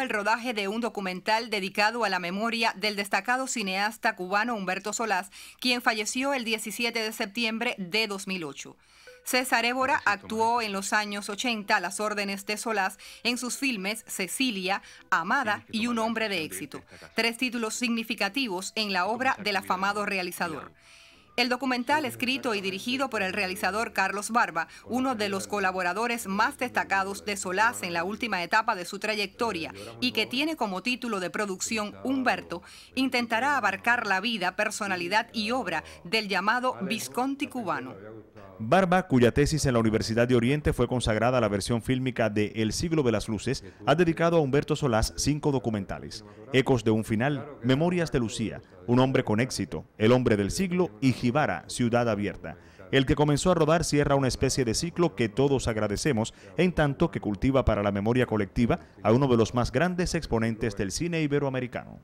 el rodaje de un documental dedicado a la memoria del destacado cineasta cubano Humberto Solás, quien falleció el 17 de septiembre de 2008. César Évora actuó en los años 80 a las órdenes de Solás en sus filmes Cecilia, Amada y Un hombre de éxito, tres títulos significativos en la obra del afamado realizador. El documental, escrito y dirigido por el realizador Carlos Barba, uno de los colaboradores más destacados de Solás en la última etapa de su trayectoria y que tiene como título de producción Humberto, intentará abarcar la vida, personalidad y obra del llamado Visconti cubano. Barba, cuya tesis en la Universidad de Oriente fue consagrada a la versión fílmica de El siglo de las luces, ha dedicado a Humberto Solás cinco documentales. Ecos de un final, Memorias de Lucía, Un hombre con éxito, El hombre del siglo y Jibara, Ciudad abierta. El que comenzó a rodar cierra una especie de ciclo que todos agradecemos, en tanto que cultiva para la memoria colectiva a uno de los más grandes exponentes del cine iberoamericano.